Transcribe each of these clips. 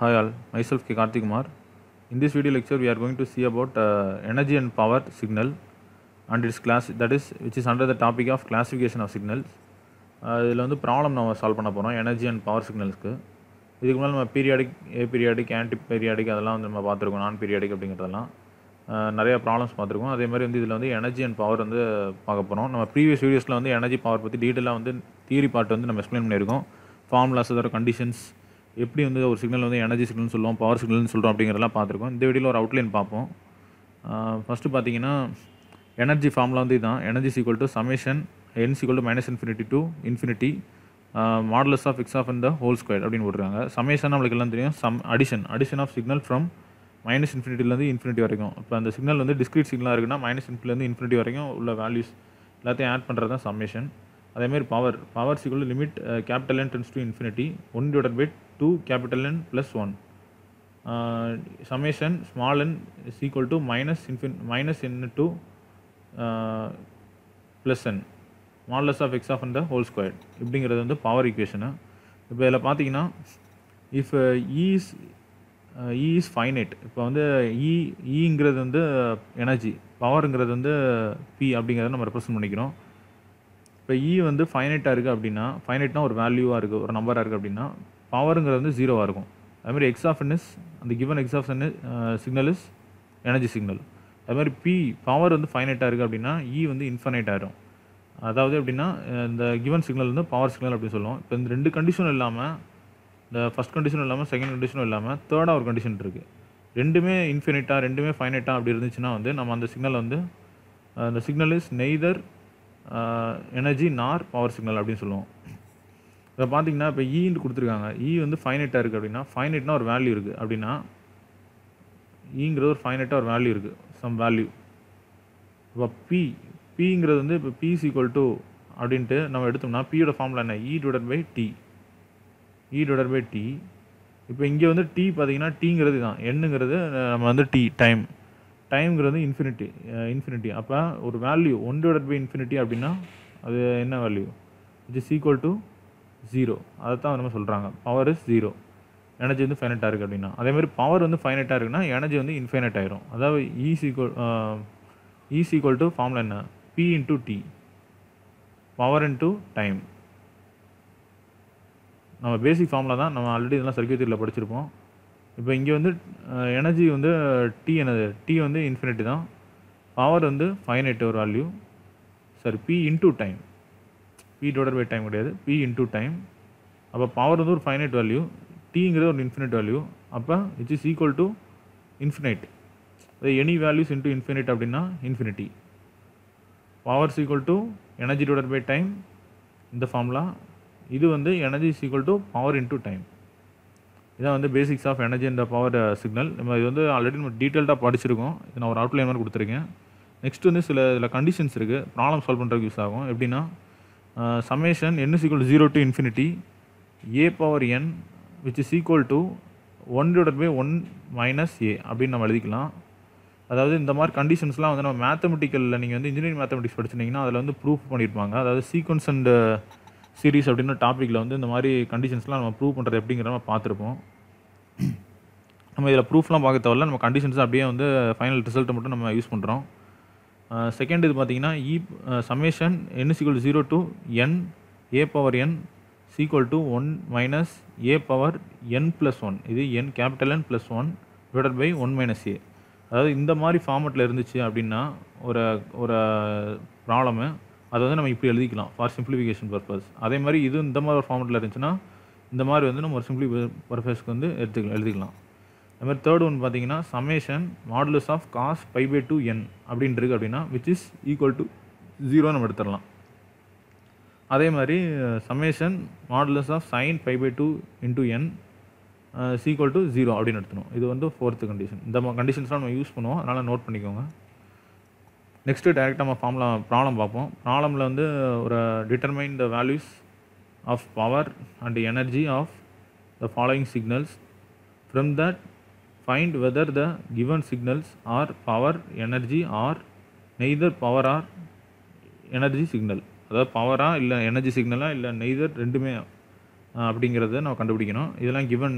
Hi all myself K Karthik Kumar. In video lecture lecture, are are going to about energy and power signal and signal and that is that is which the under of topic of classification uh, இதில் வந்து problem நம்ம solve பண்ண போகிறோம் energy and power சிக்னல்ஸ்க்கு இதுக்கு மேலே நம்ம periodic aperiodic anti periodic அதெல்லாம் வந்து நம்ம பார்த்துருக்கோம் நான் பீரியாடிக் அப்படிங்கிறதெல்லாம் uh, நிறையா ப்ராப்ளம்ஸ் பார்த்துருக்கோம் அதே மாதிரி வந்து இதில் வந்து எனர்ஜி அண்ட் பவர் வந்து பார்க்க போகிறோம் நம்ம ப்ரீவியஸ் வீடியோஸில் வந்து எனர்ஜி பவர் பற்றி டீட்டெயிலாக வந்து தியரி பார்ட் வந்து நம்ம எக்ஸ்பிளைன் பண்ணியிருக்கோம் ஃபார்முலாஸ் அதோட கண்டிஷன்ஸ் எப்படி வந்து ஒரு சிக்னல் வந்து எனர்ஜி சிக்னல்னு சொல்லுவோம் பவர் சிக்னல்னு சொல்கிறோம் அப்படிங்கிறதெல்லாம் பார்த்துருக்கோம் இந்த வீடியோவில் ஒரு அவுட்லைன் பார்ப்போம் ஃபஸ்ட்டு பார்த்தீங்கன்னா எனர்ஜி ஃபார்ம்லாம் வந்து இதுதான் energy sequel to summation n sequel to minus infinity to infinity modulus of X of இந்த ஹோல் ஸ்கொயர் அப்படின்னு போட்டுருக்காங்க சமேஷன் நம்மளுக்கு எல்லாம் தெரியும் sum addition addition of signal from minus இன்ஃபினிட்டிலேருந்து இன்ஃபினிட்டி வரைக்கும் இப்போ அந்த சிக்னல் வந்து டிஸ்கிரீட் சிக்னலாக இருக்குன்னா மைனஸ் இன்ஃபினிட்டிலேருந்து இன்ஃபினிட்டி வரைக்கும் உள்ள வேல்யூஸ் எல்லாத்தையும் ஆட் பண்ணுறது தான் சம்மேஷன் அதேமாதிரி பவர் பவர் சிக்கல் லிமிட் கேபிட்டல் என்ட்ரன்ஸ் tends to infinity one divide by two capital N plus one summation small n is equal to minus infinity minus n n plus n modulus of X of x whole square இப்படிங்கிறது வந்து power ஈக்குவேஷனு இப்போ இதில் பார்த்தீங்கன்னா if e uh, is e e is uh, finite e இப்போ வந்து இ e, இங்கிறது வந்து energy பவருங்கிறது வந்து பி அப்படிங்கிறத நம்ம ரெப்ரசன்ட் பண்ணிக்கிறோம் இப்போ இ வந்து ஃபைனைட்டாக இருக்குது அப்படின்னா ஃபைனைட்னா ஒரு வேல்யூவாக இருக்குது ஒரு நம்பராக இருக்குது அப்படின்னா பவருங்கிறது வந்து ஜீரோவாக இருக்கும் அதுமாதிரி எக்ஸ் ஆஃப் அந்த given x of n signal is energy signal அதுமாதிரி பி பவர் வந்து ஃபைனைட்டாக இருக்குது அப்படின்னா இ e வந்து இன்ஃபைனைட் ஆகிடும் அதாவது எப்படின்னா இந்த கிவன் சிக்னல் வந்து பவர் சிக்னல் அப்படின்னு சொல்லுவோம் இப்போ இந்த ரெண்டு கண்டிஷனும் இல்லாமல் இந்த ஃபஸ்ட் கண்டிஷனும் இல்லாமல் செகண்ட் கண்டிஷனும் இல்லாமல் தேர்டாக ஒரு கண்டிஷன் இருக்குது ரெண்டுமே இன்ஃபினிட்டாக ரெண்டுமே ஃபைனைட்டாக அப்படி இருந்துச்சுன்னா வந்து நம்ம அந்த சிக்னல் வந்து அந்த signal is neither energy nor power signal அப்படின்னு சொல்லுவோம் இதை பார்த்தீங்கன்னா இப்போ ஈன்னு e கொடுத்துருக்காங்க இ e வந்து ஃபைனட்டாக இருக்குது அப்படின்னா ஃபைனட்னா ஒரு வேல்யூ இருக்குது அப்படின்னா ஈங்கிறது e ஒரு ஃபைனட்டாக ஒரு வேல்யூ இருக்குது சம் வேல்யூ இப்போ பி பிங்கிறது வந்து இப்போ பி ஈக்குவல் டு அப்படின்ட்டு நம்ம எடுத்தோம்னா பியோட ஃபார்மில் என்ன E divide by T E divide by T இப்போ இங்கே வந்து டி பார்த்தீங்கன்னா டீங்கிறது தான் எண்ணுங்கிறது நம்ம வந்து டி டைம் டைம்ங்கிறது இன்ஃபினிட்டி இன்ஃபினிட்டி அப்போ ஒரு value one divide by infinity அப்படின்னா அது என்ன value it is equal to zero அதை e e தான் நம்ம சொல்கிறாங்க பவர் இஸ் ஜீரோ எனர்ஜி வந்து ஃபைனட்டாக இருக்குது அப்படின்னா மாதிரி பவர் வந்து ஃபைனட்டாக இருக்குன்னா எனர்ஜி வந்து இன்ஃபைனட் ஆயிரும் அதாவது ஈஸிக்வல் ஈஸிக்வல் டு ஃபார்ம்ல என்ன P into T power into time நம்ம பேசிக் ஃபார்மில் தான் நம்ம ஆல்ரெடி இதெல்லாம் சர்க்கியூட் படிச்சிருப்போம் இப்போ இங்கே வந்து எனர்ஜி வந்து டி என்னது டி வந்து இன்ஃபினிட்டி தான் பவர் வந்து ஃபைனட் ஒரு value sorry P into time P divide by time கிடையாது பி இன்டூ டைம் அப்போ பவர் வந்து ஒரு ஃபைனைட் வேல்யூ டிங்கிறது ஒரு இன்ஃபினிட் வேல்யூ அப்போ it's is equal to infinite அது எனி வேல்யூஸ் இன்டூ இன்ஃபினிட் அப்படின்னா infinity power equal to energy divide by time இந்த ஃபார்முலா இது வந்து energy is equal to power into time இதான் வந்து basics of energy and power signal நம்ம இது வந்து ஆல்ரெடி நம்ம டீட்டெயில்டாக படிச்சிருக்கோம் இது நான் ஒரு அவுட்லைன் மாதிரி கொடுத்துருக்கேன் நெக்ஸ்ட் வந்து சில இதில் கண்டிஷன்ஸ் இருக்குது ப்ராப்ளம் சால்வ் பண்ணுறதுக்கு யூஸ் ஆகும் எப்படின்னா summation uh, n is zero to 0 A power N which n which is one divide by one minus A அப்படின்னு நம்ம எழுதிக்கலாம் அதாவது இந்த மாதிரி கண்டிஷன்ஸ்லாம் வந்து நம்ம மேத்தமெட்டிக்கலில் நீங்கள் வந்து இன்ஜினியரிங் மேத்தமெட்டிக்ஸ் படிச்சிருந்தீங்கன்னா அதில் வந்து ப்ரூஃப் பண்ணியிருப்பாங்க அதாவது சீக்வன்ஸ் அண்ட் சீரீஸ் அப்படின்னு டாப்பிக்கில் வந்து இந்த மாதிரி கண்டிஷன்ஸ்லாம் நம்ம ப்ரூவ் பண்ணுறது எப்படிங்கிற நம்ம பார்த்துருப்போம் நம்ம இதில் ப்ரூஃப்லாம் பார்க்க தேவையில்ல நம்ம கண்டிஷன்ஸ் அப்படியே வந்து ஃபைனல் ரிசல்ட்டை மட்டும் நம்ம யூஸ் பண்ணுறோம் செகண்ட் இது பார்த்தீங்கன்னா E summation N is equal zero to N A power N sequel to one minus A power N plus one இது N capital N plus one divided by one minus A அதாவது இந்த மாதிரி ஃபார்மெட்டில் இருந்துச்சு அப்படின்னா ஒரு ஒரு ப்ராப்ளமு அதை வந்து நம்ம இப்படி எழுதிக்கலாம் ஃபார் சிம்பிளிஃபிகேஷன் பர்பஸ் அதே மாதிரி இது இந்த மாதிரி ஒரு ஃபார்மெட்டில் இருந்துச்சுன்னா இந்த மாதிரி வந்து நம்ம ஒரு சிம்பிளி பர்பஸ்க்கு வந்து எடுத்துக்கலாம் எழுதிக்கலாம் அதுமாதிரி மாதிரி தேர்ட் ஒன் பார்த்தீங்கன்னா summation modulus of cos pi by two N அப்படின்ட்டு அப்படின்னா which is equal to zero நம்ம எடுத்துடலாம் அதே மாதிரி summation modulus of sine pi by two into N is equal to zero அப்படின்னு எடுத்துணும் இது வந்து ஃபோர்த்து கண்டிஷன் இந்த கண்டிஷன்ஸ்லாம் நம்ம யூஸ் பண்ணுவோம் அதனால் நோட் பண்ணிக்கோங்க நெக்ஸ்ட்டு டேரெக்டாக நம்ம ஃபார்மில் ப்ராப்ளம் பார்ப்போம் ப்ராப்ளமில் வந்து ஒரு determine the values of power and energy of the following signals from that find whether the given signals are power energy or neither power or energy signal அதாவது பவராக இல்லை எனர்ஜி சிக்னலாக இல்லை நெய்தர் ரெண்டுமே அப்படிங்கிறத நம்ம கண்டுபிடிக்கணும் இதெல்லாம் given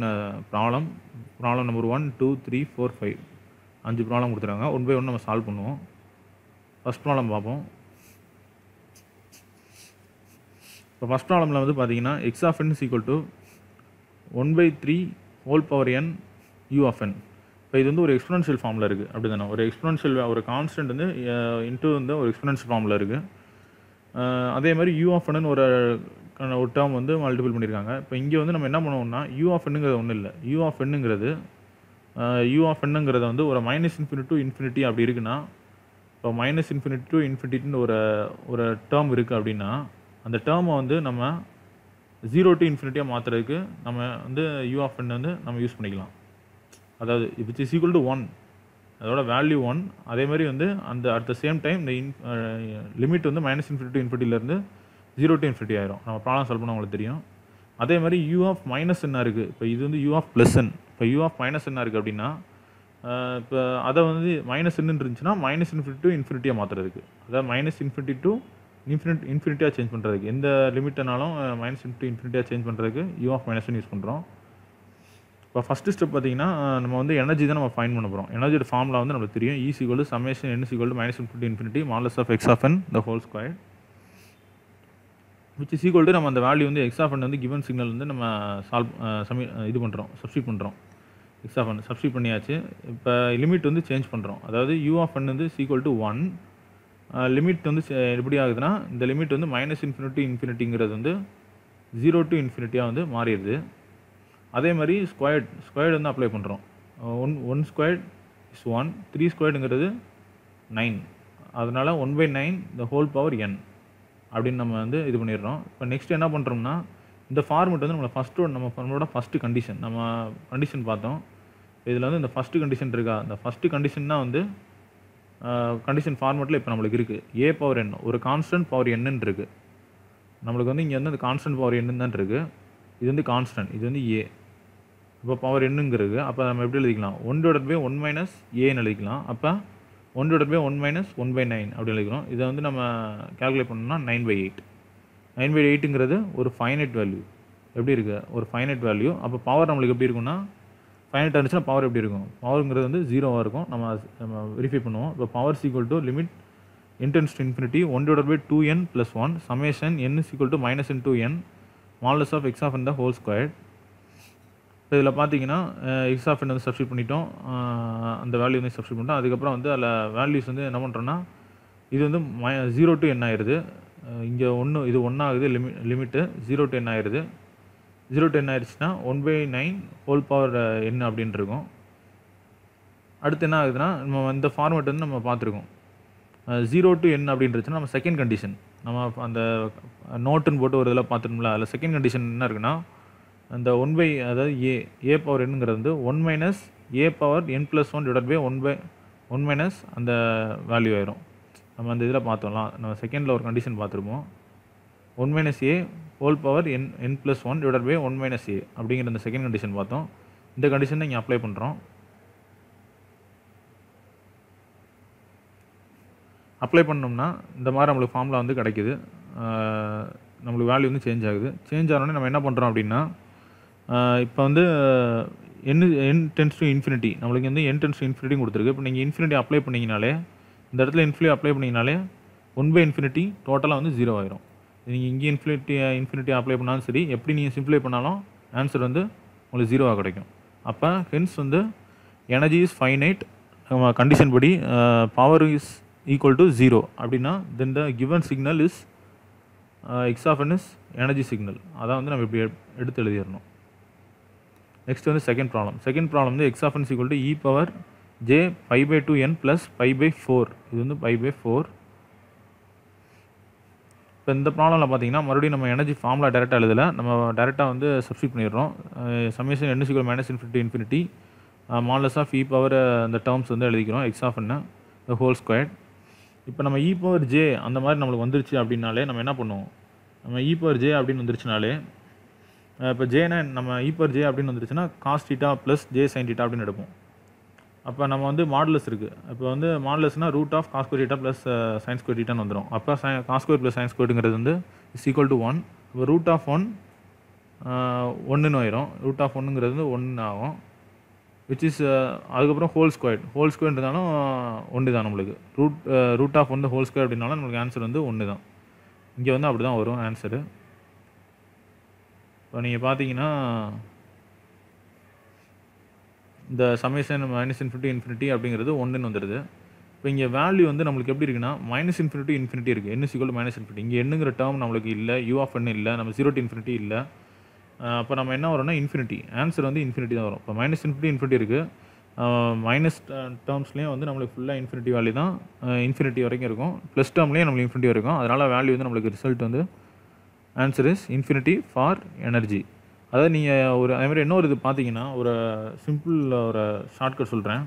problem problem number one two three four five அஞ்சு ப்ராப்ளம் கொடுத்துருவாங்க ஒன் பை ஒன் நம்ம சால்வ் பண்ணுவோம் ஃபஸ்ட் ப்ராப்ளம் பார்ப்போம் இப்போ ஃபஸ்ட் ப்ராப்ளமில் வந்து பார்த்தீங்கன்னா X of N is equal to one by three whole power N you of N இப்போ இது வந்து ஒரு எக்ஸ்பெரன்ஷியல் ஃபார்மில் இருக்குது அப்படி தானே ஒரு எக்ஸ்பெரன்ஷியல் ஒரு கான்ஸ்டன்ட் வந்து இன்ட்டு வந்து ஒரு எக்ஸ்பெரன்ஷியல் ஃபார்மில் இருக்குது அதே மாதிரி யூ ஆஃப் என்னு ஒரு ஒரு டேர்ம் வந்து மல்டிபிள் பண்ணியிருக்காங்க இப்போ இங்கே வந்து நம்ம என்ன பண்ணுவோம்னா யூ ஆஃப் எண்ணுங்கிறது ஒன்றும் இல்லை யூ ஆஃப் எண்ணுங்கிறது யூ ஆஃப் என்னுங்கிறத வந்து ஒரு மைனஸ் இன்ஃபினிட் டு இன்ஃபினிட்டி அப்படி இருக்குன்னா இப்போ மைனஸ் இன்ஃபினிட் டு இன்ஃபினிட்டின்னு ஒரு ஒரு டேர்ம் இருக்குது அப்படின்னா அந்த டேர்மை வந்து நம்ம ஜீரோ டு இன்ஃபினிட்டியாக மாற்றுறதுக்கு நம்ம வந்து யூ ஆஃப் எண்ணை வந்து நம்ம யூஸ் பண்ணிக்கலாம் அதாவது which is equal to one அதோட வேல்யூ ஒன் அதேமாதிரி வந்து அந்த அட் த சேம் டைம் இந்த இன் லிமிட் வந்து மைனஸ் இன்ஃபினிட்டி டு இன்ஃபினிட்டிலேருந்து ஜீரோ டு இன்ஃபினிட்டி ஆயிரும் நம்ம ப்ராப்ளம் சால்வ் பண்ண உங்களுக்கு தெரியும் அதே மாதிரி யூ ஆஃப் மைனஸ் என்ன இருக்குது இப்போ இது வந்து யூ ஆஃப் ப்ளஸ் என் இப்போ யூ ஆஃப் மைனஸ் என்ன இருக்குது அப்படின்னா இப்போ அதை வந்து மைனஸ் என்னன்னு இருந்துச்சுன்னா மைனஸ் இன்ஃபினிட்டி டு இன்ஃபினிட்டியாக மாற்றுறதுக்கு அதாவது மைனஸ் இன்ஃபினிட்டி டு இன்ஃபினிட் இன்ஃபினிட்டியாக சேஞ்ச் பண்ணுறதுக்கு எந்த லிமிட்டனாலும் மைனஸ் இன்ஃபினிட்டி இன்ஃபினிட்டியாக சேஞ்ச் பண்ணுறதுக்கு யூ ஆஃப் மைனஸ்ன்னு யூஸ் பண்ணுறோம் இப்போ ஃபஸ்ட்டு ஸ்டெப் பார்த்திங்கன்னா நம்ம வந்து எனர்ஜி தான் நம்ம ஃபைன் பண்ண போகிறோம் எனர்ஜியோட ஃபார்முலா வந்து நம்மளுக்கு தெரியும் E is equal summation N is equal minus infinity infinity modulus of X of N the whole square which is equal to நம்ம அந்த வேல்யூ வந்து எக்ஸ் ஆஃப் என் வந்து கிவன் சிக்னல் வந்து நம்ம சால்வ் சமி இது பண்ணுறோம் சப்ஸ்டியூட் பண்ணுறோம் எக்ஸ் ஆஃப் என் சப்ஸ்டியூட் பண்ணியாச்சு இப்போ லிமிட் வந்து சேஞ்ச் பண்ணுறோம் அதாவது யூ ஆஃப் என் வந்து சீக்குவல் டு ஒன் லிமிட் வந்து எப்படி ஆகுதுன்னா இந்த லிமிட் வந்து மைனஸ் இன்ஃபினிட்டி இன்ஃபினிட்டிங்கிறது வந்து ஜீரோ டு இன்ஃபினிட்டியாக வந்து மாறிடுது அதே மாதிரி ஸ்கொயர்ட் ஸ்கொயர்டு வந்து அப்ளை பண்ணுறோம் one one squared is one three ஸ்கொயர்டுங்கிறது நைன் அதனால் one by nine the whole power N அப்படின்னு நம்ம வந்து இது பண்ணிடுறோம் இப்போ நெக்ஸ்ட் என்ன பண்ணுறோம்னா இந்த ஃபார்மெட் வந்து நம்மளை ஃபஸ்ட்டோட நம்ம நம்மளோட ஃபஸ்ட்டு கண்டிஷன் நம்ம கண்டிஷன் பார்த்தோம் இதில் வந்து இந்த ஃபஸ்ட்டு கண்டிஷன் இருக்கா இந்த ஃபஸ்ட்டு கண்டிஷன் தான் வந்து கண்டிஷன் ஃபார்மெட்டில் இப்போ நம்மளுக்கு இருக்குது ஏ பவர் என் ஒரு கான்ஸ்டன்ட் பவர் என்னன்னு இருக்குது நம்மளுக்கு வந்து இங்கே வந்து அந்த கான்ஸ்டன்ட் பவர் என்னன்னு தான் இருக்குது இது வந்து கான்ஸ்டன்ட் இது வந்து ஏ இப்போ பவர் என்னங்கிறது அப்போ நம்ம எப்படி எழுதிக்கலாம் one divide by one minus ஏன்னு எழுதிக்கலாம் அப்போ one divide by one minus one by nine அப்படி எழுதிக்கிறோம் இதை வந்து நம்ம கேல்குலேட் பண்ணோம்னா nine by eight nine by எயிட்டுங்கிறது ஒரு ஃபைனட் வேல்யூ எப்படி இருக்குது ஒரு ஃபைனட் வேல்யூ அப்போ பவர் நம்மளுக்கு எப்படி இருக்குன்னா ஃபைனட் இருந்துச்சுன்னா பவர் எப்படி இருக்கும் பவருங்கிறது வந்து ஜீரோவாக இருக்கும் நம்ம நம்ம வெரிஃபை பண்ணுவோம் இப்போ power is equal to limit N tends to infinity one divide by two N plus one summation N is equal to minus N to N modulus of X of இந்த ஹோல் ஸ்கொயர் ஸோ இதில் பார்த்தீங்கன்னா எக்ஸ் வந்து subscribe பண்ணிட்டோம் அந்த value வந்து subscribe பண்ணிட்டோம் அதுக்கப்புறம் வந்து அதில் வேல்யூஸ் வந்து என்ன பண்ணுறோன்னா இது வந்து மை ஜீரோ டு என் ஆயிடுது இங்கே ஒன்று இது ஒன்றாகுது லிமி லிமிட்டு ஜீரோ டு என் ஆயிடுது ஜீரோ டு என் ஆயிடுச்சுன்னா one by nine whole power N அப்படின்ட்டு இருக்கும் அடுத்து என்ன ஆகுதுன்னா நம்ம இந்த ஃபார்மேட் வந்து நம்ம பார்த்துருக்கோம் ஜீரோ டு என் அப்படின்றதுன்னா நம்ம செகண்ட் கண்டிஷன் நம்ம அந்த நோட்டுன்னு போட்டு ஒரு இதில் பார்த்துருக்கோம்ல அதில் செகண்ட் கண்டிஷன் என்ன இருக்குன்னா அந்த ஒன் பை அதாவது ஏ ஏ பவர் என்னுங்கிறது வந்து one minus A power N plus one divide by one by one minus அந்த வேல்யூ ஆயிரும் நம்ம அந்த இதில் பார்த்தோம்லாம் நம்ம செகண்டில் ஒரு கண்டிஷன் பார்த்துருப்போம் one minus A whole power N N plus one divide by one minus A அப்படிங்கிற அந்த செகண்ட் கண்டிஷன் பார்த்தோம் இந்த கண்டிஷனை இங்கே அப்ளை பண்ணுறோம் அப்ளை பண்ணோம்னா இந்த மாதிரி நம்மளுக்கு ஃபார்முலா வந்து கிடைக்கிது நம்மளுக்கு வேல்யூ வந்து சேஞ்ச் ஆகுது சேஞ்ச் ஆனோடனே நம்ம என்ன பண்ணுறோம் அப்படின்னா இப்போ வந்து N N tends to infinity நம்மளுக்கு வந்து என் டென்ஸ் டு கொடுத்துருக்கு இப்போ நீங்கள் இன்ஃபினிட்டி அப்ளை பண்ணிங்கனாலே இந்த இடத்துல இன்ஃபினி அப்ளை பண்ணிங்கனாலே ஒன் பை இன்ஃபினிட்டி டோட்டலாக வந்து ஜீரோ ஆயிரும் நீங்கள் இங்கே இன்ஃபினிட்டி இன்ஃபினிட்டி அப்ளை பண்ணாலும் சரி எப்படி நீங்கள் சிம்ப்ளை பண்ணாலும் ஆன்சர் வந்து உங்களுக்கு ஜீரோவாக கிடைக்கும் அப்போ ஹென்ஸ் வந்து எனர்ஜி இஸ் ஃபைனைட் நம்ம கண்டிஷன் படி power is equal to zero அப்படின்னா then the given signal is X of N is energy signal அதான் வந்து நம்ம இப்படி எடுத்து எழுதிடணும் நெக்ஸ்ட் வந்து செகண்ட் ப்ராப்ளம் செகண்ட் ப்ராப்ளம் வந்து X of N equal to E power J five by two N plus five by four இது வந்து ஃபைவ் பை ஃபோர் இப்போ இந்த ப்ராப்ளமில் பார்த்தீங்கன்னா மறுபடியும் நம்ம எனர்ஜி ஃபார்முலா டேரெக்டாக எழுதலை நம்ம டேரெக்டாக வந்து சப்ஸ்டியூட் பண்ணிடுறோம் summation N is equal minus infinity infinity modulus of E power அந்த டேர்ம்ஸ் வந்து எழுதிக்கிறோம் எக்ஸ் ஆஃப் என்ன த ஹோல் ஸ்கொயர் இப்போ நம்ம இ பவர் ஜே அந்த மாதிரி நம்மளுக்கு வந்துருச்சு அப்படின்னாலே நம்ம என்ன பண்ணுவோம் நம்ம இ பவர் ஜே அப்படின்னு வந்துருச்சுனாலே இப்போ ஜேனா நம்ம ஈப்பர் e ஜே அப்படின்னு வந்துருச்சுன்னா காஸ்டீட்டா ப்ளஸ் ஜே சைன்டீட்டா அப்படின்னு எடுப்போம் அப்போ நம்ம வந்து மாடலஸ் இருக்குது இப்போ வந்து மாடலஸ்னால் root of cos square theta plus sine square டீட்டான்னு வந்துடும் அப்போ சை காஸ்கோர் ப்ளஸ் சயின்ஸ் கோர்ட்டுங்கிறது வந்து இஸ் ஈக்குவல் டு ஒன் இப்போ ரூட் ஆஃப் ஒன் ஒன்றுன்னு ஆயிரும் ரூட் ஆஃப் ஒன்றுங்கிறது வந்து ஒன்று ஆகும் விச் இஸ் அதுக்கப்புறம் ஹோல் ஸ்கொயர் ஹோல் இருந்தாலும் ஒன்று தான் நம்மளுக்கு ரூட் ரூட் ஆஃப் வந்து ஹோல் ஸ்கொயர் அப்படின்னாலும் நம்மளுக்கு ஆன்சர் வந்து ஒன்று தான் இங்கே வந்து அப்படி தான் வரும் ஆன்சரு இப்போ நீங்கள் பார்த்தீங்கன்னா இந்த சமேஷன் மைனஸ் இன்ஃபினிட்டி இன்ஃபினிட்டி அப்படிங்கிறது ஒன்றுன்னு வந்துடுது இப்போ இங்கே வேல்யூ வந்து நம்மளுக்கு எப்படி இருக்குன்னா மைனஸ் இன்ஃபினிட்டி இன்ஃபினிட்டி இருக்குது என்ன சிக்கல் மைனஸ் இன்ஃபினிட்டி இங்கே என்னங்கிற டேர்ம் நம்மளுக்கு இல்லை யூ ஆஃப் என் இல்லை நம்ம ஜீரோ டு இன்ஃபினிட்டி இல்லை அப்போ நம்ம என்ன வரோம்னா இன்ஃபினிட்டி ஆன்சர் வந்து இன்ஃபினிட்டி தான் வரும் இப்போ மைனஸ் இன்ஃபினிட்டி இன்ஃபினிட்டி இருக்குது மைனஸ் டேர்ம்ஸ்லேயும் வந்து நம்மளுக்கு ஃபுல்லாக இன்ஃபினிட்டி வேல்யூ தான் இன்ஃபினிட்டி வரைக்கும் இருக்கும் ப்ளஸ் டேர்ம்லேயும் நம்மளுக்கு இன்ஃபினிட்டி இருக்கும் அதனால் வேல்யூ வந்து நம்மளுக்கு ரிசல்ட் வந்து answer is infinity for energy அதாவது நீங்கள் ஒரு அதேமாதிரி இன்னொரு இது பார்த்தீங்கன்னா ஒரு சிம்பிள் ஒரு ஷார்ட்கட் சொல்கிறேன்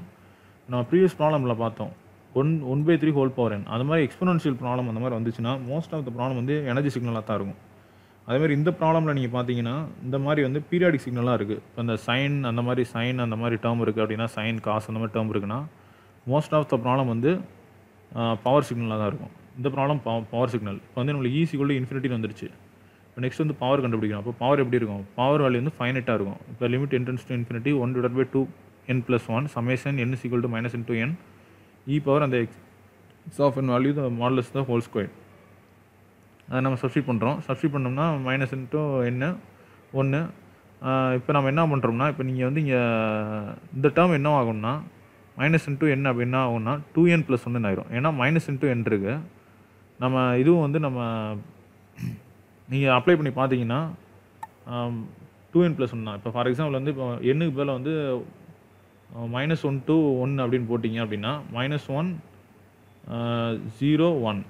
நம்ம ப்ரீவியஸ் ப்ராப்ளமில் பார்த்தோம் one one by three whole power N அது மாதிரி எக்ஸ்பனன்ஷியல் ப்ராப்ளம் அந்த மாதிரி வந்துச்சுன்னா மோஸ்ட் ஆஃப் த ப்ராப்ளம் வந்து எனர்ஜி சிக்னலாக தான் இருக்கும் அதேமாதிரி இந்த ப்ராப்ளமில் நீங்கள் பார்த்தீங்கன்னா இந்த மாதிரி வந்து பீரியாடிக் சிக்னலாக இருக்குது இப்போ இந்த சைன் அந்த மாதிரி சைன் அந்த மாதிரி டேர்ம் இருக்குது அப்படின்னா சைன் காசு அந்த மாதிரி டேர்ம் இருக்குன்னா மோஸ்ட் ஆஃப் த ப்ராப்ளம் வந்து பவர் சிக்னலாக தான் இருக்கும் இந்த ப்ராப்ளம் பவர் சிக்னல் இப்போ வந்து நம்மளுக்கு ஈஸி ஈஸிக்குள்ளே இன்ஃபினிட்டின்னு வந்துருச்சு நெக்ஸ்ட் வந்து பவர் கண்டுபிடிக்கணும் அப்போ பவர் எப்படி இருக்கும் பவர் வேல்யூ வந்து ஃபைனட்டாக இருக்கும் இப்போ limit N tends to infinity one divide by two N plus one summation N is to minus N to N E power அந்த X of N value the modulus the whole square அதை நம்ம substitute பண்ணுறோம் substitute பண்ணோம்னா minus N two என்ன ஒன்று இப்போ நம்ம என்ன பண்ணுறோம்னா இப்போ நீங்கள் வந்து இங்கே இந்த டேர்ம் என்ன ஆகும்னா மைனஸ் இன் டூ என் அப்படி என்ன ஆகும்னா டூ என் ப்ளஸ் வந்து ஆயிரும் ஏன்னா மைனஸ் இன் டூ என் இருக்குது நம்ம இதுவும் வந்து நம்ம நீங்கள் அப்ளை பண்ணி பார்த்தீங்கன்னா டூ என் ப்ளஸ் ஒன் தான் இப்போ ஃபார் எக்ஸாம்பிள் வந்து இப்போ எண்ணுக்கு பதில் வந்து மைனஸ் ஒன் டூ ஒன் அப்படின்னு போட்டிங்க அப்படின்னா மைனஸ் ஒன் ஜீரோ ஒன்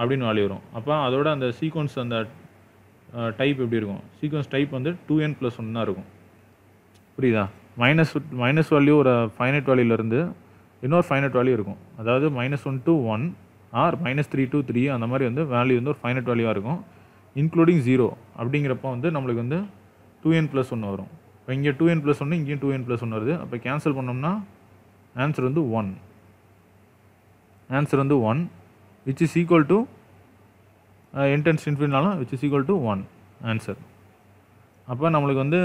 அப்படின்னு வேல்யூ வரும் அப்போ அதோட அந்த சீக்வன்ஸ் அந்த டைப் எப்படி இருக்கும் சீக்வன்ஸ் டைப் வந்து டூ என் ப்ளஸ் ஒன் தான் இருக்கும் புரியுதா மைனஸ் மைனஸ் வேல்யூ ஒரு ஃபைனட் வேல்யூலேருந்து இன்னொரு ஃபைனட் வேல்யூ இருக்கும் அதாவது minus one two one or minus three two three அந்த மாதிரி வந்து வேல்யூ வந்து ஒரு ஃபைனட் வேல்யூவாக இருக்கும் இன்க்ளூடிங் ஜீரோ அப்படிங்கிறப்ப வந்து நம்மளுக்கு வந்து டூ என் ப்ளஸ் ஒன்று வரும் இப்போ இங்கே டூ என் ப்ளஸ் ஒன்று இங்கேயும் டூ என் ப்ளஸ் ஒன்று வருது அப்போ கேன்சல் பண்ணோம்னா ஆன்சர் வந்து ஒன் ஆன்சர் வந்து one which is equal to N tends இன்ஃபினாலும் which is equal to one answer அப்போ நம்மளுக்கு வந்து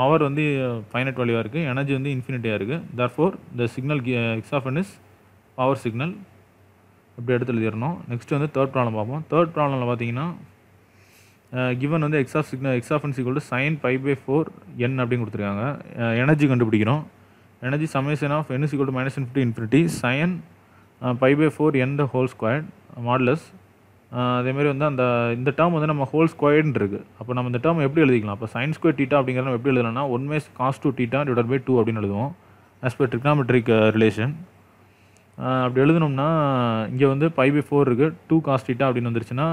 பவர் வந்து ஃபைனட் வேல்யூவாக இருக்குது எனர்ஜி வந்து இன்ஃபினிட்டியாக இருக்குது for the signal X of N is power signal இப்படி எடுத்து எழுதிடணும் நெக்ஸ்ட் வந்து தேர்ட் ப்ராப்ளம் பார்ப்போம் தேர்ட் ப்ராப்ளமில் பார்த்தீங்கன்னா கிவன் வந்து எக்ஸா signal X of N is equal to sine pi by four என் அப்படின்னு கொடுத்துருக்காங்க எனர்ஜி கண்டுபிடிக்கிறோம் energy summation of N equal to minus infinity infinity sine pi by four N the whole square modulus அதேமாதிரி வந்து அந்த இந்த டேர்ம் வந்து நம்ம ஹோல் ஸ்கொயர்ன்னு இருக்குது அப்போ நம்ம இந்த டேர்ம் எப்படி எழுதிக்கலாம் இப்போ சைன் ஸ்கொயர் டீட்டா அப்படிங்கிறத எப்படி எழுதலாம்னா one minus cos two theta divide by two அப்படின்னு எழுதுவோம் ஆஸ் பர் ட்ரிக்னாமெட்ரிக் ரிலேஷன் அப்படி எழுதணும்னா இங்கே வந்து பை பை ஃபோர் இருக்குது டூ காஸ்டிட்டா அப்படின்னு வந்துருச்சுன்னா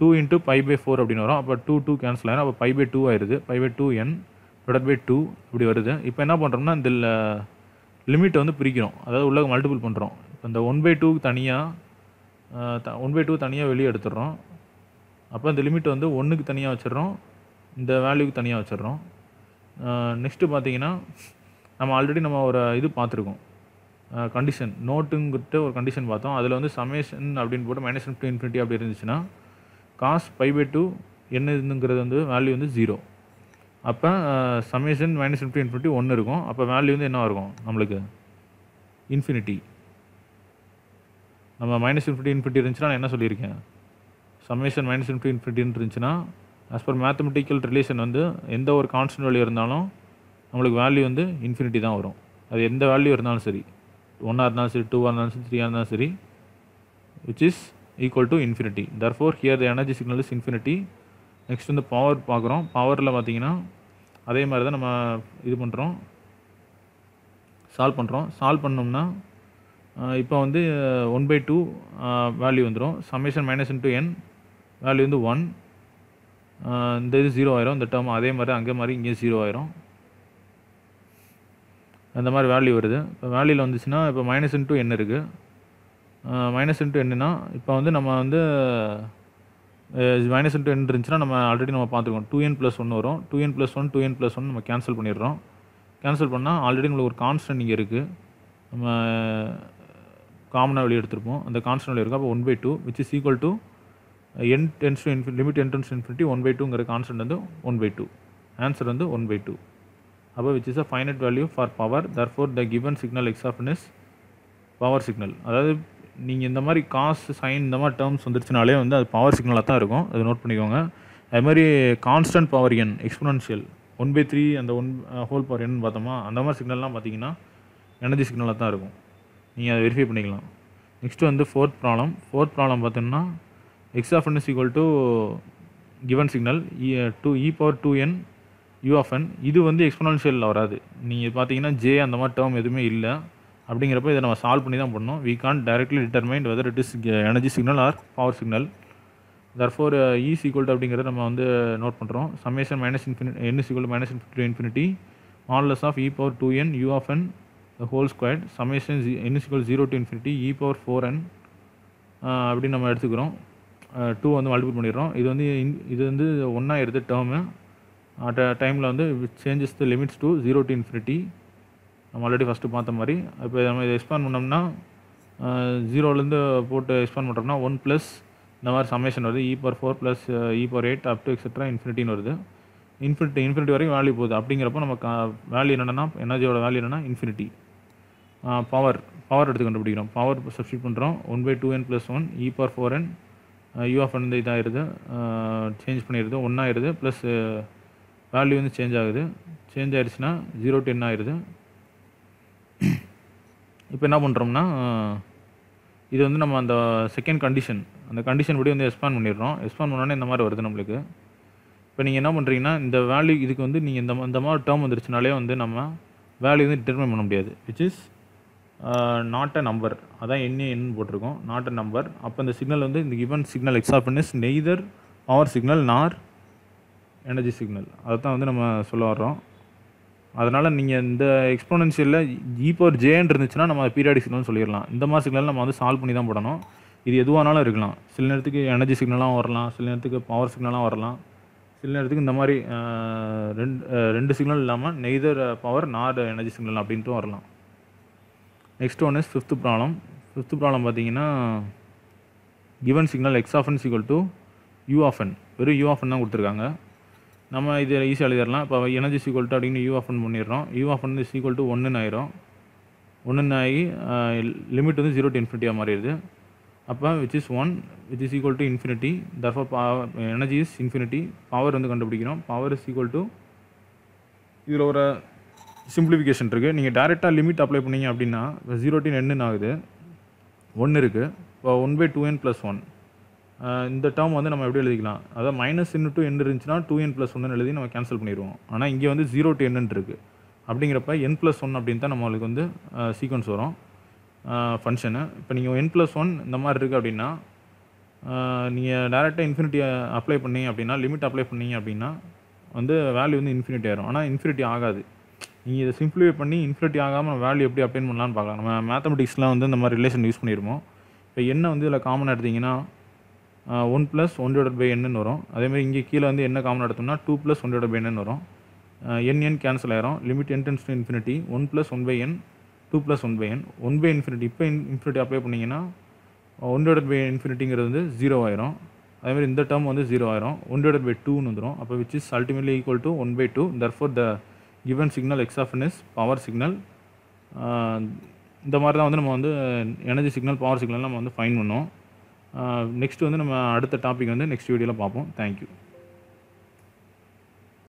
two into pi by four அப்படின்னு வரும் அப்போ டூ டூ கேன்சல் ஆகிடும் அப்போ பை பை டூ ஆயிடுது pi by two N divide by two இப்படி வருது இப்போ என்ன பண்ணுறோம்னா இந்த லிமிட்டை வந்து பிரிக்கிறோம் அதாவது உள்ள மல்டிபிள் பண்ணுறோம் இப்போ இந்த ஒன் பை டூ தனியாக ஒன் பை டூ தனியாக வெளியே எடுத்துடுறோம் அப்போ இந்த லிமிட்டை வந்து ஒன்றுக்கு தனியாக வச்சிடறோம் இந்த வேல்யூக்கு தனியாக வச்சிடுறோம் நெக்ஸ்ட்டு பார்த்தீங்கன்னா நம்ம ஆல்ரெடி நம்ம ஒரு இது பார்த்துருக்கோம் கண்டிஷன் நோட்டுங்கிட்ட ஒரு கண்டிஷன் பார்த்தோம் அதில் வந்து சமேஷன் அப்படின்னு போட்டு மைனஸ் ஒன் டூ இன்ஃபினிட்டி அப்படி இருந்துச்சுன்னா காஸ் பை பை டூ என்னதுங்கிறது வந்து வேல்யூ வந்து ஜீரோ அப்போ summation minus one to infinity ஒன்று இருக்கும் அப்போ வேல்யூ வந்து என்ன இருக்கும் நம்மளுக்கு இன்ஃபினிட்டி நம்ம மைனஸ் இன்ஃபினிட்டி இன்ஃபினிட்டி இருந்துச்சுன்னா நான் என்ன சொல்லியிருக்கேன் சமேஷன் மைனஸ் இன்ஃபினிட்டி இன்ஃபினிட்டின்னு இருந்துச்சுன்னா ஆஸ் பர் மேத்தமெட்டிக்கல் ரிலேஷன் வந்து எந்த ஒரு கான்ஸ்டன்ட் வேல்யூ இருந்தாலும் நம்மளுக்கு வேல்யூ வந்து இன்ஃபினிட்டி தான் வரும் அது எந்த வேல்யூ இருந்தாலும் சரி ஒன்னாக இருந்தாலும் சரி டூவாக இருந்தாலும் சரி த்ரீயாக இருந்தாலும் சரி which is equal to infinity for here the energy signal is infinity next வந்து பவர் பார்க்குறோம் பவரில் பார்த்தீங்கன்னா அதே மாதிரி தான் நம்ம இது பண்ணுறோம் சால்வ் பண்ணுறோம் சால்வ் பண்ணோம்னா இப்போ வந்து ஒன் பை டூ வேல்யூ வந்துடும் summation minus two N value வந்து ஒன் இந்த இது ஜீரோ ஆயிரும் இந்த டேர்ம் அதே மாதிரி அங்கே மாதிரி இங்கே ஜீரோ ஆயிரும் அந்த மாதிரி வேல்யூ வருது இப்போ வேல்யூவில் வந்துச்சுன்னா இப்போ மைனஸ் இன்ட்டு என் இருக்குது மைனஸ் இன்ட்டு என்னன்னா இப்போ வந்து நம்ம வந்து மைனஸ் இன்ட்டு என் இருந்துச்சுன்னா நம்ம ஆல்ரெடி நம்ம பார்த்துருக்கோம் டூ என் ப்ளஸ் ஒன் வரும் டூ என் ப்ளஸ் ஒன் டூ என் ப்ளஸ் ஒன் நம்ம கேன்சல் பண்ணிடுறோம் கேன்சல் பண்ணால் ஆல்ரெடி நம்மளுக்கு ஒரு கான்ஸ்டன்ட் இங்கே இருக்குது நம்ம காமனாக வெளியே எடுத்திருப்போம் அந்த கான்ஸ்டன்ட் வெளியே இருக்கும் அப்போ one by two which is equal to n tends to infinity limit n tends infinity one by டூங்கிற கான்ஸ்டன்ட் வந்து ஒன் பை டூ ஆன்சர் வந்து ஒன் பை டூ அப்போ which is a finite value for power therefore the given signal of n is power அதாவது நீங்கள் இந்த மாதிரி காசு sign இந்த மாதிரி டேர்ம்ஸ் வந்துருச்சுனாலே வந்து அது பவர் சிக்னலாக தான் இருக்கும் அது நோட் பண்ணிக்கோங்க அது மாதிரி constant power n exponential one by three அந்த ஒன் ஹோல் பவர் என் பார்த்தோமா அந்த மாதிரி சிக்னல்லாம் பார்த்தீங்கன்னா எனர்ஜி சிக்னலாக தான் இருக்கும் நீங்கள் அதை வெரிஃபை பண்ணிக்கலாம் நெக்ஸ்ட்டு வந்து ஃபோர்த் ப்ராப்ளம் ஃபோர்த் ப்ராப்ளம் பார்த்தோம்னா x of N is equal to given signal e to e power two n n இது வந்து எக்ஸ்பனன்ஷியலில் வராது நீங்கள் பார்த்தீங்கன்னா ஜே அந்த மாதிரி டேர்ம் எதுவுமே இல்லை அப்படிங்கிறப்ப இதை நம்ம சால்வ் பண்ணி தான் பண்ணணும் we can directly determine whether it is energy signal or power signal therefore e is equal அப்படிங்கிறத நம்ம வந்து நோட் பண்ணுறோம் summation minus infinity n is equal minus infinity infinity modulus of E power two n you of n whole square summation g n is equal zero to infinity e power four என் அப்படின்னு நம்ம எடுத்துக்கிறோம் two வந்து multiple பண்ணிடுறோம் இது வந்து இது வந்து ஒன்றா எடுத்த டேர்மு அட் அ டைமில் வந்து changes the limits to zero to infinity நம்ம ஆல்ரெடி ஃபஸ்ட்டு பார்த்த மாதிரி இப்போ நம்ம இதை எக்ஸ்பேண்ட் பண்ணோம்னா ஜீரோலேருந்து போட்டு எக்ஸ்பேண்ட் பண்ணுறோம்னா ஒன் ப்ளஸ் இந்த மாதிரி சமேஷன் வருது e per four plus e per eight up to etcetera இன்ஃபினிட்டின்னு வருது இன்ஃபினிட்டி இன்ஃபினிட்டி வரைக்கும் வேல்யூ போகுது அப்படிங்கிறப்ப நம்ம வேல்யூ என்னென்னா எனர்ஜியோட வேல்யூ என்னென்னா இன்ஃபினிட்டி பவர் பவர் எடுத்து கண்டுபிடிக்கிறோம் பவர் சப்ஸ்டியூட் பண்ணுறோம் one by two N plus one e per four n u வந்து இதாகிடுது சேஞ்ச் பண்ணிடுது ஒன்றாயிருது ப்ளஸ் வேல்யூ வந்து சேஞ்ச் ஆகுது சேஞ்ச் ஆகிடுச்சுன்னா ஜீரோ டென் ஆயிடுது இப்போ என்ன பண்ணுறோம்னா இது வந்து நம்ம அந்த செகண்ட் கண்டிஷன் அந்த கண்டிஷன் படி வந்து எக்ஸ்பாண்ட் பண்ணிடுறோம் எக்ஸ்பாண்ட் பண்ணோன்னே இந்த மாதிரி வருது நம்மளுக்கு இப்போ நீங்கள் என்ன பண்ணுறீங்கன்னா இந்த வேல்யூ இதுக்கு வந்து நீங்கள் இந்த இந்த மாதிரி டேர்ம் வந்துருச்சுனாலே வந்து நம்ம வேல்யூ வந்து டிட்டர்மைன் பண்ண முடியாது which is not a number அதான் என்ன என்னன்னு போட்டிருக்கோம் நாட் அ நம்பர் அப்போ இந்த சிக்னல் வந்து இந்த கிவன் சிக்னல் எக்ஸாப்ட் பண்ணி நெய்தர் அவர் சிக்னல் நார் எனர்ஜி சிக்னல் அதை தான் வந்து நம்ம சொல்ல வர்றோம் அதனால் நீங்கள் இந்த எக்ஸ்போனன்ஷியலில் இ பவர் ஜேன்னு இருந்துச்சுன்னா நம்ம பீரியாடிக் சிக்னல்னு சொல்லிடலாம் இந்த மாதிரி சிக்னல் நம்ம வந்து சால்வ் பண்ணி தான் போடணும் இது எதுவானாலும் இருக்கலாம் சில நேரத்துக்கு எனர்ஜி சிக்னலாக வரலாம் சில நேரத்துக்கு பவர் சிக்னலாக வரலாம் சில நேரத்துக்கு இந்த மாதிரி ரெண்டு ரெண்டு சிக்னல் இல்லாமல் neither power nor energy signal அப்படின்ட்டும் வரலாம் next one is fifth problem fifth problem பார்த்தீங்கன்னா given signal x of N equal to u of n வெறும் யூ ஆஃப் என் தான் கொடுத்துருக்காங்க நம்ம இது ஈஸியாக எழுதிடலாம் இப்போ எனர்ஜி சீக்வல் டு அப்படின்னு யூ ஆஃப் பண்ணிடுறோம் யூ ஆஃப் பண்ணது சீக்வல் டு ஒன்றுன்னு ஆயிரும் ஒன்றுன்னு ஆகி லிமிட் வந்து ஜீரோ டு இன்ஃபினிட்டியாக மாறிடுது அப்போ which is one which is equal to infinity therefore power energy is infinity power வந்து கண்டுபிடிக்கிறோம் பவர் இஸ் ஈக்குவல் டு இதில் ஒரு சிம்பிளிஃபிகேஷன் இருக்குது நீங்கள் டேரெக்டாக லிமிட் அப்ளை பண்ணீங்க அப்படின்னா இப்போ ஜீரோ டு என்னு ஆகுது ஒன்று இருக்குது இப்போ one by two N plus one இந்த டேர்ம் வந்து நம்ம எப்படி எழுதிக்கலாம் அதாவது மைனஸ் இன்னு டூ என் இருந்துச்சுன்னா டூ என் ப்ளஸ் ஒன்று எழுதி நம்ம கேன்சல் பண்ணிடுவோம் ஆனால் இங்கே வந்து ஜீரோ டு என்ன இருக்குது அப்படிங்கிறப்ப என் ப்ளஸ் ஒன் அப்படின்னு தான் நம்மளுக்கு வந்து சீக்வன்ஸ் வரும் ஃபங்க்ஷனு இப்போ நீங்கள் என் ப்ளஸ் ஒன் இந்த மாதிரி இருக்குது அப்படின்னா நீங்கள் டேரெக்டாக இன்ஃபினிட்டி அப்ளை பண்ணீங்க அப்படின்னா லிமிட் அப்ளை பண்ணீங்க அப்படின்னா வந்து வேல்யூ வந்து இன்ஃபினிட்டி ஆயிரும் ஆனால் இன்ஃபினிட்டி ஆகாது நீங்கள் இதை சிம்பிளிஃபை பண்ணி இன்ஃபினிட்டி ஆகாமல் நம்ம வேல்யூ எப்படி அப்ளைன் பண்ணலான்னு பார்க்கலாம் நம்ம மேத்தமெட்டிக்ஸ்லாம் வந்து இந்த மாதிரி ரிலேஷன் யூஸ் பண்ணிடுவோம் இப்போ என்ன வந்து இதில் காமன் எடுத்திங்கன்னா one plus one divide by என்னு வரும் அதேமாதிரி இங்கே கீழே வந்து என்ன காமன் எடுத்தோம்னா two plus one divide by என்னன்னு வரும் என் என் கேன்சல் ஆயிரும் limit n tends infinity one plus one by n two plus one by n one by infinity இப்போ இன்ஃபினிட்டி அப்ளை பண்ணிங்கன்னா ஒன் டிவைட் பை இன்ஃபினிட்டிங்கிறது வந்து zero ஆயிரும் அதேமாதிரி இந்த டேர்ம் வந்து ஜீரோ ஆயிரும் ஒன் டிவைட் பை டூன்னு வந்துடும் அப்போ which is ultimately equal to one by two for the given signal x of power signal இந்த மாதிரி தான் வந்து நம்ம வந்து எனர்ஜி சிக்னல் பவர் சிக்னல் நம்ம வந்து ஃபைன் பண்ணோம் நெக்ஸ்ட் வந்து நம்ம அடுத்த டாபிக் வந்து நெக்ஸ்ட் வீடியோவில் பார்ப்போம் தேங்க்யூ